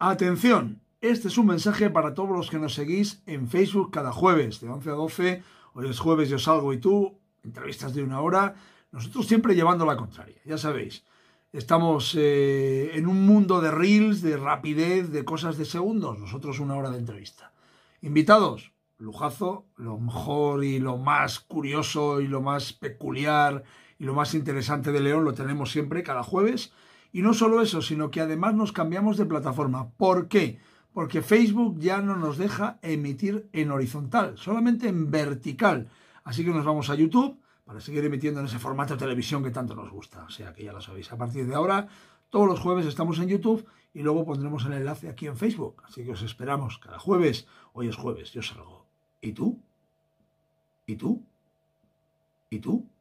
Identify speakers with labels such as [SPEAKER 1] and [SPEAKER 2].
[SPEAKER 1] Atención, este es un mensaje para todos los que nos seguís en Facebook cada jueves, de 11 a 12. Hoy es jueves, yo salgo y tú, entrevistas de una hora. Nosotros siempre llevando la contraria, ya sabéis. Estamos eh, en un mundo de reels, de rapidez, de cosas de segundos. Nosotros una hora de entrevista. Invitados, lujazo, lo mejor y lo más curioso y lo más peculiar y lo más interesante de León lo tenemos siempre cada jueves. Y no solo eso, sino que además nos cambiamos de plataforma. ¿Por qué? Porque Facebook ya no nos deja emitir en horizontal, solamente en vertical. Así que nos vamos a YouTube para seguir emitiendo en ese formato de televisión que tanto nos gusta. O sea que ya lo sabéis. A partir de ahora, todos los jueves estamos en YouTube y luego pondremos el enlace aquí en Facebook. Así que os esperamos cada jueves. Hoy es jueves, yo salgo. ¿Y tú? ¿Y tú? ¿Y tú?